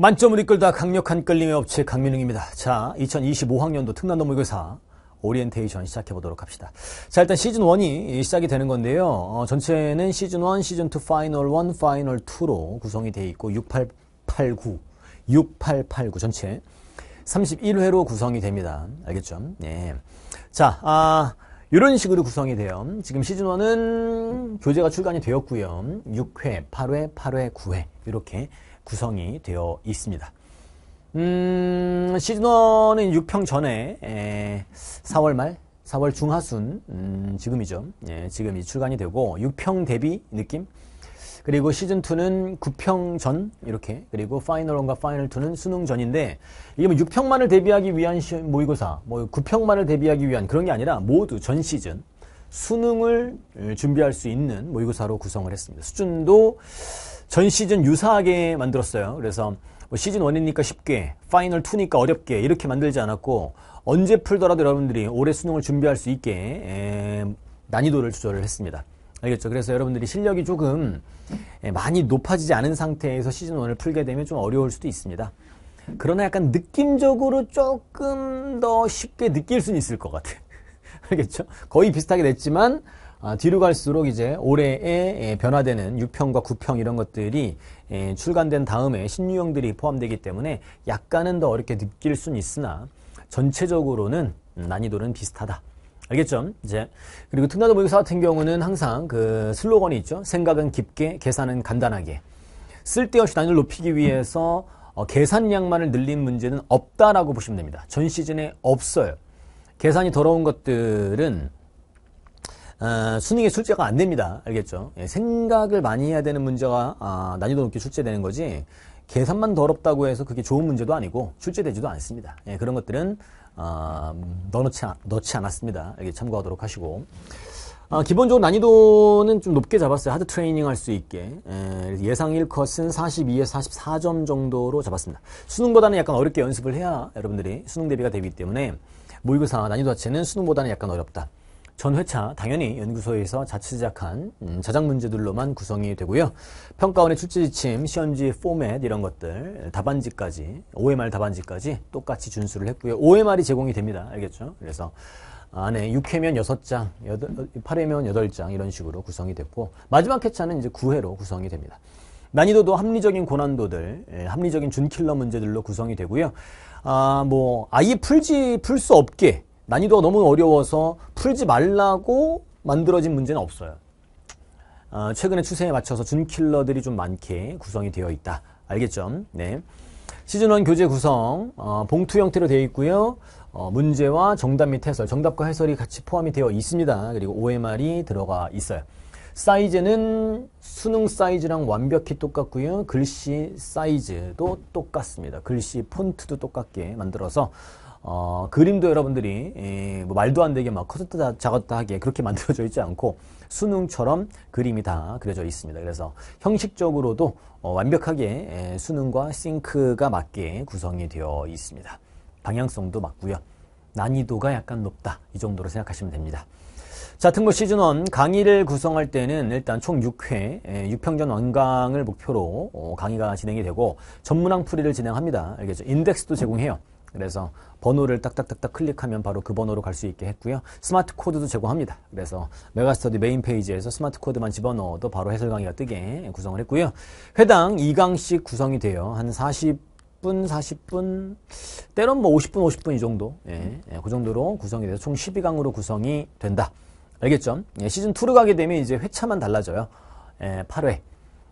만점을 이끌다 강력한 끌림의 업체 강민웅입니다. 자, 2025학년도 특난도 물교사 오리엔테이션 시작해 보도록 합시다. 자, 일단 시즌 1이 시작이 되는 건데요. 어, 전체는 시즌 1, 시즌 2, 파이널 1, 파이널 2로 구성이 돼 있고 6889, 6889 전체 31회로 구성이 됩니다. 알겠죠? 네. 자, 아, 이런 식으로 구성이 돼요. 지금 시즌 1은 교재가 출간이 되었고요. 6회, 8회, 8회, 9회 이렇게 구성이 되어 있습니다. 음, 시즌1은 6평 전에 에, 4월 말, 4월 중하순 음, 지금이죠. 예, 지금이 출간이 되고 6평 대비 느낌. 그리고 시즌 2는 9평 전 이렇게 그리고 파이널 1과 파이널 2는 수능 전인데 이게 뭐 6평만을 대비하기 위한 시, 모의고사, 뭐 9평만을 대비하기 위한 그런 게 아니라 모두 전 시즌 수능을 어, 준비할 수 있는 모의고사로 구성을 했습니다. 수준도 전 시즌 유사하게 만들었어요. 그래서 뭐 시즌 1이니까 쉽게, 파이널 2니까 어렵게 이렇게 만들지 않았고 언제 풀더라도 여러분들이 올해 수능을 준비할 수 있게 난이도를 조절을 했습니다. 알겠죠? 그래서 여러분들이 실력이 조금 많이 높아지지 않은 상태에서 시즌 1을 풀게 되면 좀 어려울 수도 있습니다. 그러나 약간 느낌적으로 조금 더 쉽게 느낄 수는 있을 것 같아요. 알겠죠? 거의 비슷하게 됐지만 아, 뒤로 갈수록 이제 올해에 예, 변화되는 6평과 9평 이런 것들이 예, 출간된 다음에 신유형들이 포함되기 때문에 약간은 더 어렵게 느낄 수는 있으나 전체적으로는 난이도는 비슷하다. 알겠죠? 이제 그리고 특나도 모의고사 같은 경우는 항상 그 슬로건이 있죠. 생각은 깊게, 계산은 간단하게. 쓸데없이 난이도를 높이기 위해서 어, 계산량만을 늘린 문제는 없다라고 보시면 됩니다. 전 시즌에 없어요. 계산이 더러운 것들은 어, 아, 수능에 출제가 안 됩니다. 알겠죠? 예, 생각을 많이 해야 되는 문제가 아, 난이도 높게 출제되는 거지 계산만 더럽다고 해서 그게 좋은 문제도 아니고 출제되지도 않습니다. 예, 그런 것들은 어, 넣어놓지, 넣지 않았습니다. 이게 참고하도록 하시고 어, 기본적으로 난이도는 좀 높게 잡았어요. 하드 트레이닝 할 수 있게 예, 상 1컷은 42에서 44점 정도로 잡았습니다. 수능보다는 약간 어렵게 연습을 해야 여러분들이 수능 대비가 되기 때문에 모의고사 난이도 자체는 수능보다는 약간 어렵다. 전 회차 당연히 연구소에서 자체 제작한 음, 자작 문제들로만 구성이 되고요. 평가원의 출제 지침, 시험지 포맷 이런 것들 답안지까지 OMR 답안지까지 똑같이 준수를 했고요. OMR이 제공이 됩니다. 알겠죠? 그래서 안에 6회면 6장, 8회면 8장 이런 식으로 구성이 됐고 마지막 회차는 이제 9회로 구성이 됩니다. 난이도도 합리적인 고난도들, 예, 합리적인 준킬러 문제들로 구성이 되고요. 아, 뭐 아예 풀지 풀 수 없게 난이도가 너무 어려워서 풀지 말라고 만들어진 문제는 없어요. 어, 최근에 추세에 맞춰서 준킬러들이 좀 많게 구성이 되어 있다. 알겠죠? 네. 시즌1 교재 구성, 어, 봉투 형태로 되어 있고요. 어, 문제와 정답 및 해설, 정답과 해설이 같이 포함이 되어 있습니다. 그리고 OMR이 들어가 있어요. 사이즈는 수능 사이즈랑 완벽히 똑같고요. 글씨 사이즈도 똑같습니다. 글씨 폰트도 똑같게 만들어서 어, 그림도 여러분들이 에, 뭐 말도 안 되게 막 컸다 작았다 하게 그렇게 만들어져 있지 않고 수능처럼 그림이 다 그려져 있습니다. 그래서 형식적으로도 어, 완벽하게 에, 수능과 싱크가 맞게 구성이 되어 있습니다. 방향성도 맞고요. 난이도가 약간 높다. 이 정도로 생각하시면 됩니다. 자, 특목 시즌1 강의를 구성할 때는 일단 총 6회, 6평전 원강을 목표로 어, 강의가 진행이 되고 전문항 풀이를 진행합니다. 알겠죠? 인덱스도 제공해요. 그래서 번호를 딱딱딱딱 클릭하면 바로 그 번호로 갈 수 있게 했고요. 스마트 코드도 제공합니다. 그래서 메가스터디 메인 페이지에서 스마트 코드만 집어넣어도 바로 해설 강의가 뜨게 구성을 했고요. 회당 2강씩 구성이 돼요. 한 40분, 40분, 때론 뭐 50분, 50분 이 정도. 예, 예, 그 정도로 구성이 돼서 총 12강으로 구성이 된다. 알겠죠? 예, 시즌2로 가게 되면 이제 회차만 달라져요. 예, 8회.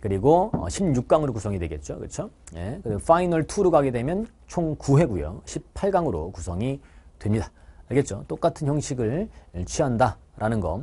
그리고 16강으로 어, 구성이 되겠죠. 그렇죠? 예. 파이널 2로 가게 되면 총 9회고요. 18강으로 구성이 됩니다. 알겠죠? 똑같은 형식을 취한다라는 거.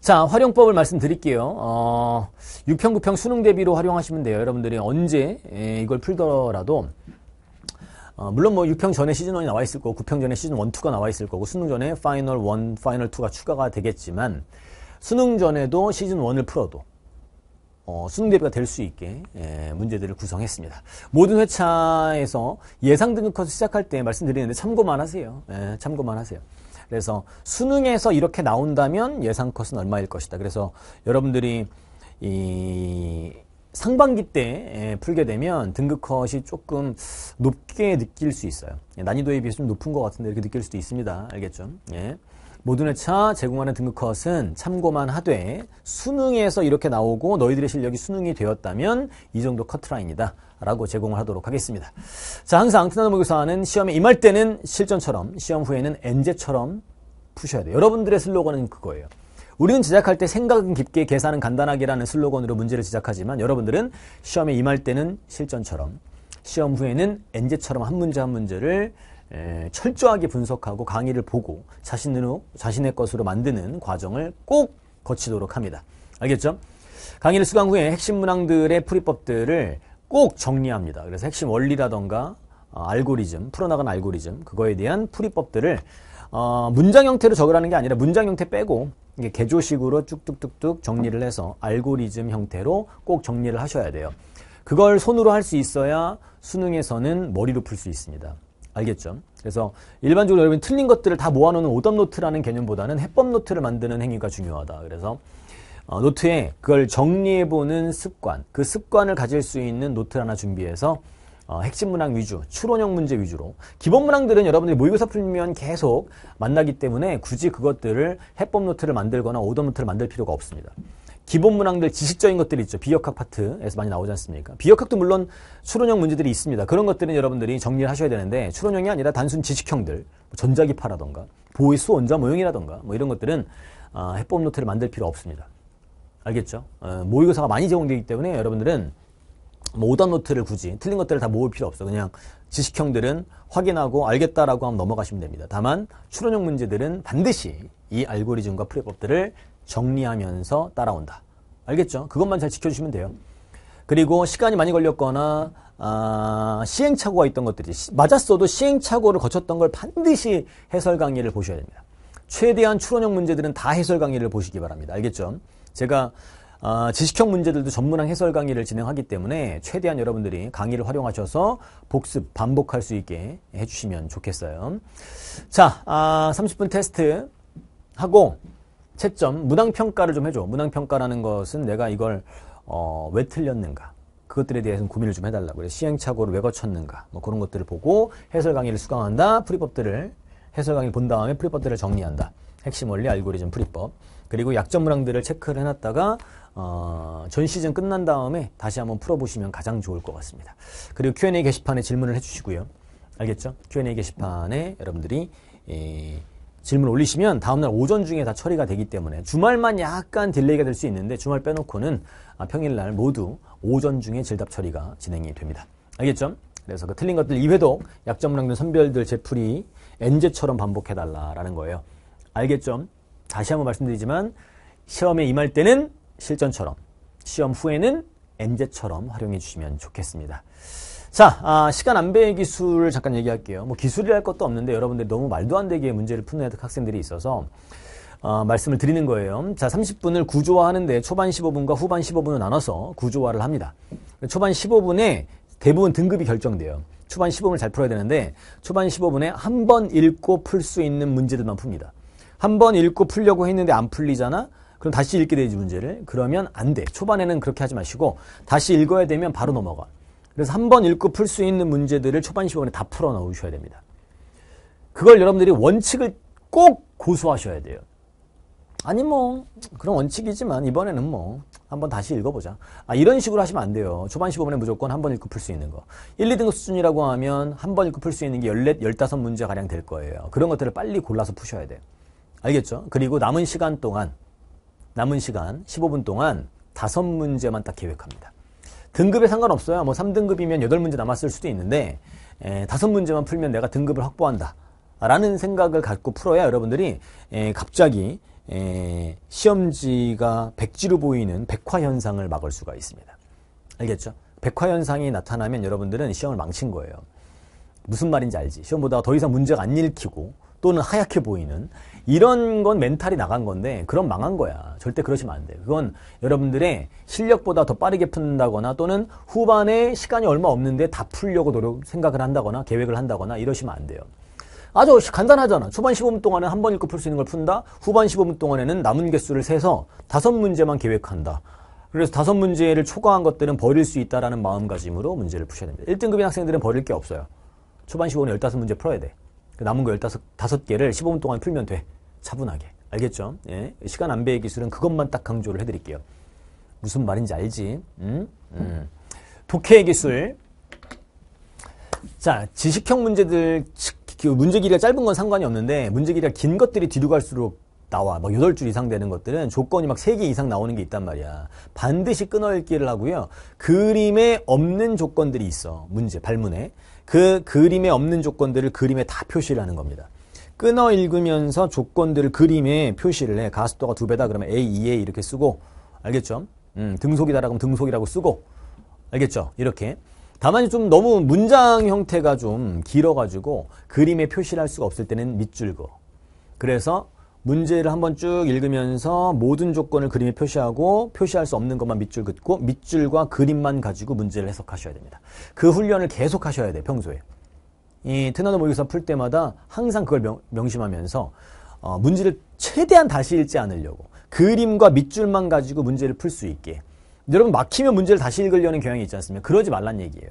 자, 활용법을 말씀드릴게요. 어, 6평, 9평 수능 대비로 활용하시면 돼요. 여러분들이 언제 예, 이걸 풀더라도 어, 물론 뭐 6평 전에 시즌1이 나와 있을 거고 9평 전에 시즌1, 2가 나와 있을 거고 수능 전에 파이널 1, 파이널 2가 추가가 되겠지만 수능 전에도 시즌1을 풀어도 어, 수능 대비가 될 수 있게 예, 문제들을 구성했습니다. 모든 회차에서 예상 등급컷을 시작할 때 말씀드리는데 참고만 하세요. 예, 참고만 하세요. 그래서 수능에서 이렇게 나온다면 예상 컷은 얼마일 것이다. 그래서 여러분들이 이 상반기 때 예, 풀게 되면 등급 컷이 조금 높게 느낄 수 있어요. 예, 난이도에 비해서 좀 높은 것 같은데 이렇게 느낄 수도 있습니다. 알겠죠? 예. 모든 회차 제공하는 등급 컷은 참고만 하되 수능에서 이렇게 나오고 너희들의 실력이 수능이 되었다면 이 정도 커트라인이다 라고 제공을 하도록 하겠습니다. 자 항상 앙 피나노 모교사는 시험에 임할 때는 실전처럼 시험 후에는 엔제처럼 푸셔야 돼요. 여러분들의 슬로건은 그거예요. 우리는 제작할 때 생각은 깊게 계산은 간단하게라는 슬로건으로 문제를 제작하지만 여러분들은 시험에 임할 때는 실전처럼 시험 후에는 엔제처럼 한 문제 한 문제를 철저하게 분석하고 강의를 보고 자신으로 자신의 것으로 만드는 과정을 꼭 거치도록 합니다. 알겠죠? 강의를 수강 후에 핵심 문항들의 풀이법들을 꼭 정리합니다. 그래서 핵심 원리라던가 어, 알고리즘, 풀어나간 알고리즘 그거에 대한 풀이법들을 어, 문장 형태로 적으라는 게 아니라 문장 형태 빼고 이게 개조식으로 쭉쭉쭉쭉 정리를 해서 알고리즘 형태로 꼭 정리를 하셔야 돼요. 그걸 손으로 할 수 있어야 수능에서는 머리로 풀 수 있습니다. 알겠죠? 그래서 일반적으로 여러분 틀린 것들을 다 모아놓는 오답노트라는 개념보다는 해법노트를 만드는 행위가 중요하다. 그래서 어, 노트에 그걸 정리해보는 습관, 그 습관을 가질 수 있는 노트를 하나 준비해서 어, 핵심 문항 위주, 추론형 문제 위주로 기본 문항들은 여러분들이 모의고사 풀면 계속 만나기 때문에 굳이 그것들을 해법 노트를 만들거나 오답 노트를 만들 필요가 없습니다. 기본 문항들 지식적인 것들이 있죠. 비역학 파트에서 많이 나오지 않습니까? 비역학도 물론 추론형 문제들이 있습니다. 그런 것들은 여러분들이 정리를 하셔야 되는데 추론형이 아니라 단순 지식형들, 뭐 전자기파라던가 보이스 원자 모형이라던가 뭐 이런 것들은 아, 해법 노트를 만들 필요 없습니다. 알겠죠? 어, 모의고사가 많이 제공되기 때문에 여러분들은 뭐 오답 노트를 굳이 틀린 것들을 다 모을 필요 없어. 그냥 지식형들은 확인하고 알겠다라고 하면 넘어가시면 됩니다. 다만 추론형 문제들은 반드시 이 알고리즘과 풀이법들을 정리하면서 따라온다. 알겠죠? 그것만 잘 지켜주시면 돼요. 그리고 시간이 많이 걸렸거나 아, 시행착오가 있던 것들이 맞았어도 시행착오를 거쳤던 걸 반드시 해설 강의를 보셔야 됩니다. 최대한 추론형 문제들은 다 해설 강의를 보시기 바랍니다. 알겠죠? 제가 아, 지식형 문제들도 전문한 해설 강의를 진행하기 때문에 최대한 여러분들이 강의를 활용하셔서 복습, 반복할 수 있게 해주시면 좋겠어요. 자, 아, 30분 테스트 하고 채점, 무당평가를좀 해줘. 무당평가라는 것은 내가 이걸 어, 왜 틀렸는가. 그것들에 대해서는 고민을 좀 해달라고. 그래서 시행착오를 왜 거쳤는가. 뭐 그런 것들을 보고 해설 강의를 수강한다. 프리법들을 해설 강의를 본 다음에 프리법들을 정리한다. 핵심 원리, 알고리즘, 프리법. 그리고 약점 문항들을 체크를 해놨다가 어, 전 시즌 끝난 다음에 다시 한번 풀어보시면 가장 좋을 것 같습니다. 그리고 Q&A 게시판에 질문을 해주시고요. 알겠죠? Q&A 게시판에 여러분들이 이 질문 을 올리시면 다음날 오전 중에 다 처리가 되기 때문에 주말만 약간 딜레이가 될 수 있는데 주말 빼놓고는 아, 평일날 모두 오전 중에 질답 처리가 진행이 됩니다. 알겠죠? 그래서 그 틀린 것들 2회도 약점랑들 선별들 제풀이 엔제처럼 반복해달라라는 거예요. 알겠죠? 다시 한번 말씀드리지만 시험에 임할 때는 실전처럼 시험 후에는 엔제처럼 활용해 주시면 좋겠습니다. 자, 아, 시간 안배 기술 잠깐 얘기할게요. 뭐 기술이랄 것도 없는데 여러분들 너무 말도 안 되게 문제를 푸는 학생들이 있어서 어, 말씀을 드리는 거예요. 자, 30분을 구조화하는데 초반 15분과 후반 15분을 나눠서 구조화를 합니다. 초반 15분에 대부분 등급이 결정돼요. 초반 15분을 잘 풀어야 되는데 초반 15분에 한 번 읽고 풀 수 있는 문제들만 풉니다. 한 번 읽고 풀려고 했는데 안 풀리잖아? 그럼 다시 읽게 되지 문제를. 그러면 안 돼. 초반에는 그렇게 하지 마시고 다시 읽어야 되면 바로 넘어가. 그래서 한 번 읽고 풀 수 있는 문제들을 초반 시험에 다 풀어 넣으셔야 됩니다. 그걸 여러분들이 원칙을 꼭 고수하셔야 돼요. 아니 뭐 그런 원칙이지만 이번에는 뭐 한 번 다시 읽어보자. 아 이런 식으로 하시면 안 돼요. 초반 시5분에 무조건 한 번 읽고 풀 수 있는 거. 1, 2등급 수준이라고 하면 한 번 읽고 풀 수 있는 게 14, 15문제 가량 될 거예요. 그런 것들을 빨리 골라서 푸셔야 돼요. 알겠죠? 그리고 남은 시간 동안 남은 시간 15분 동안 5 문제만 딱 계획합니다. 등급에 상관없어요. 뭐 3등급이면 8문제 남았을 수도 있는데 에, 5문제만 풀면 내가 등급을 확보한다. 라는 생각을 갖고 풀어야 여러분들이 에, 갑자기 에, 시험지가 백지로 보이는 백화 현상을 막을 수가 있습니다. 알겠죠? 백화 현상이 나타나면 여러분들은 시험을 망친 거예요. 무슨 말인지 알지? 시험 보다더 이상 문제가 안 읽히고 또는 하얗게 보이는 이런 건 멘탈이 나간 건데 그럼 망한 거야. 절대 그러시면 안 돼. 그건 여러분들의 실력보다 더 빠르게 푼다거나 또는 후반에 시간이 얼마 없는데 다 풀려고 노력 생각을 한다거나 계획을 한다거나 이러시면 안 돼요. 아주 간단하잖아. 초반 15분 동안에 한 번 읽고 풀 수 있는 걸 푼다. 후반 15분 동안에는 남은 개수를 세서 다섯 문제만 계획한다. 그래서 다섯 문제를 초과한 것들은 버릴 수 있다라는 마음가짐으로 문제를 푸셔야 됩니다. 1등급인 학생들은 버릴 게 없어요. 초반 15분 에 15문제 풀어야 돼. 그 남은 거 15, 개를 15분 동안 풀면 돼. 차분하게. 알겠죠? 예? 시간 안배의 기술은 그것만 딱 강조를 해드릴게요. 무슨 말인지 알지? 음? 음. 독해의 기술. 자, 지식형 문제들, 그 문제 길이가 짧은 건 상관이 없는데, 문제 길이가 긴 것들이 뒤로 갈수록 나와. 막 8줄 이상 되는 것들은 조건이 막 3개 이상 나오는 게 있단 말이야. 반드시 끊어 읽기를 하고요. 그림에 없는 조건들이 있어. 문제, 발문에. 그 그림에 없는 조건들을 그림에 다 표시를 하는 겁니다. 끊어 읽으면서 조건들을 그림에 표시를 해. 가속도가 두 배다 그러면 A, 2A e, 이렇게 쓰고 알겠죠? 음, 등속이다 라고 하면 등속이라고 쓰고 알겠죠? 이렇게 다만 좀 너무 문장 형태가 좀 길어가지고 그림에 표시를 할 수가 없을 때는 밑줄 그. 그래서 문제를 한번 쭉 읽으면서 모든 조건을 그림에 표시하고 표시할 수 없는 것만 밑줄 긋고 밑줄과 그림만 가지고 문제를 해석하셔야 됩니다. 그 훈련을 계속 하셔야 돼요. 평소에. 이 트나노 모의고사 풀 때마다 항상 그걸 명, 심하면서 어, 문제를 최대한 다시 읽지 않으려고 그림과 밑줄만 가지고 문제를 풀 수 있게 여러분 막히면 문제를 다시 읽으려는 경향이 있지 않습니까? 그러지 말란 얘기예요.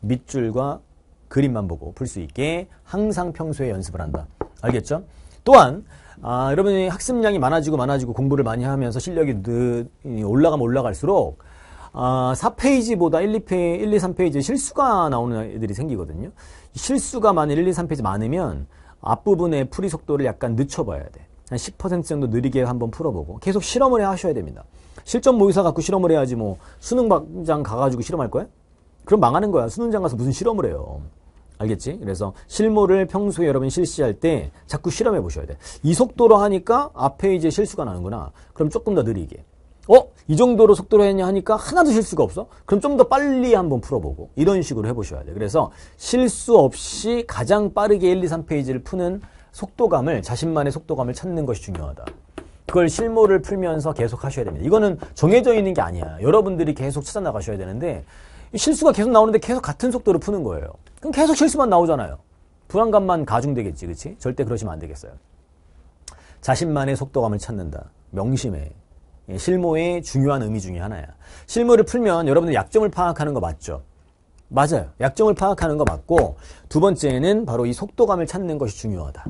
밑줄과 그림만 보고 풀 수 있게 항상 평소에 연습을 한다. 알겠죠? 또한 아, 여러분이 학습량이 많아지고 많아지고 공부를 많이 하면서 실력이 늘 올라가면 올라갈수록 아, 4페이지보다 1, 2페 1, 2, 3페이지 실수가 나오는 애들이 생기거든요. 실수가 만일 1, 2, 3페이지 많으면 앞부분의 풀이 속도를 약간 늦춰봐야 돼. 한 10% 정도 느리게 한번 풀어보고 계속 실험을 하셔야 됩니다. 실전 모의사 갖고 실험을 해야지 뭐 수능장 가가지고 실험할 거야? 그럼 망하는 거야. 수능장 가서 무슨 실험을 해요. 알겠지? 그래서 실무를 평소에 여러분 실시할 때 자꾸 실험해 보셔야 돼. 이 속도로 하니까 앞에 이제 실수가 나는구나. 그럼 조금 더 느리게. 어? 이 정도로 속도로 했냐 하니까 하나도 실수가 없어? 그럼 좀 더 빨리 한번 풀어보고 이런 식으로 해보셔야 돼. 그래서 실수 없이 가장 빠르게 1, 2, 3페이지를 푸는 속도감을 자신만의 속도감을 찾는 것이 중요하다. 그걸 실무를 풀면서 계속 하셔야 됩니다. 이거는 정해져 있는 게 아니야. 여러분들이 계속 찾아나가셔야 되는데 실수가 계속 나오는데 계속 같은 속도로 푸는 거예요. 그럼 계속 실수만 나오잖아요. 불안감만 가중되겠지, 그렇지? 절대 그러시면 안 되겠어요. 자신만의 속도감을 찾는다. 명심해. 예, 실무의 중요한 의미 중의 하나야. 실무를 풀면 여러분들 약점을 파악하는 거 맞죠? 맞아요. 약점을 파악하는 거 맞고 두 번째는 바로 이 속도감을 찾는 것이 중요하다.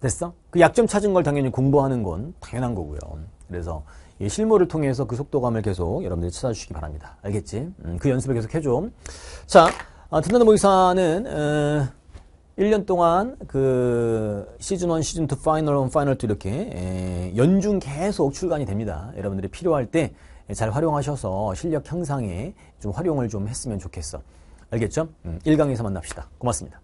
됐어? 그 약점 찾은 걸 당연히 공부하는 건 당연한 거고요. 그래서 이 실무를 통해서 그 속도감을 계속 여러분들이 찾아주시기 바랍니다. 알겠지? 음, 그 연습을 계속 해줘. 자. 아, 든든한 모의사는 어, 1년 동안 그 시즌 1, 시즌 2, 파이널 1, 파이널 2 이렇게 에, 연중 계속 출간이 됩니다. 여러분들이 필요할 때 잘 활용하셔서 실력 향상에 좀 활용을 좀 했으면 좋겠어. 알겠죠? 음, 1강에서 만납시다. 고맙습니다.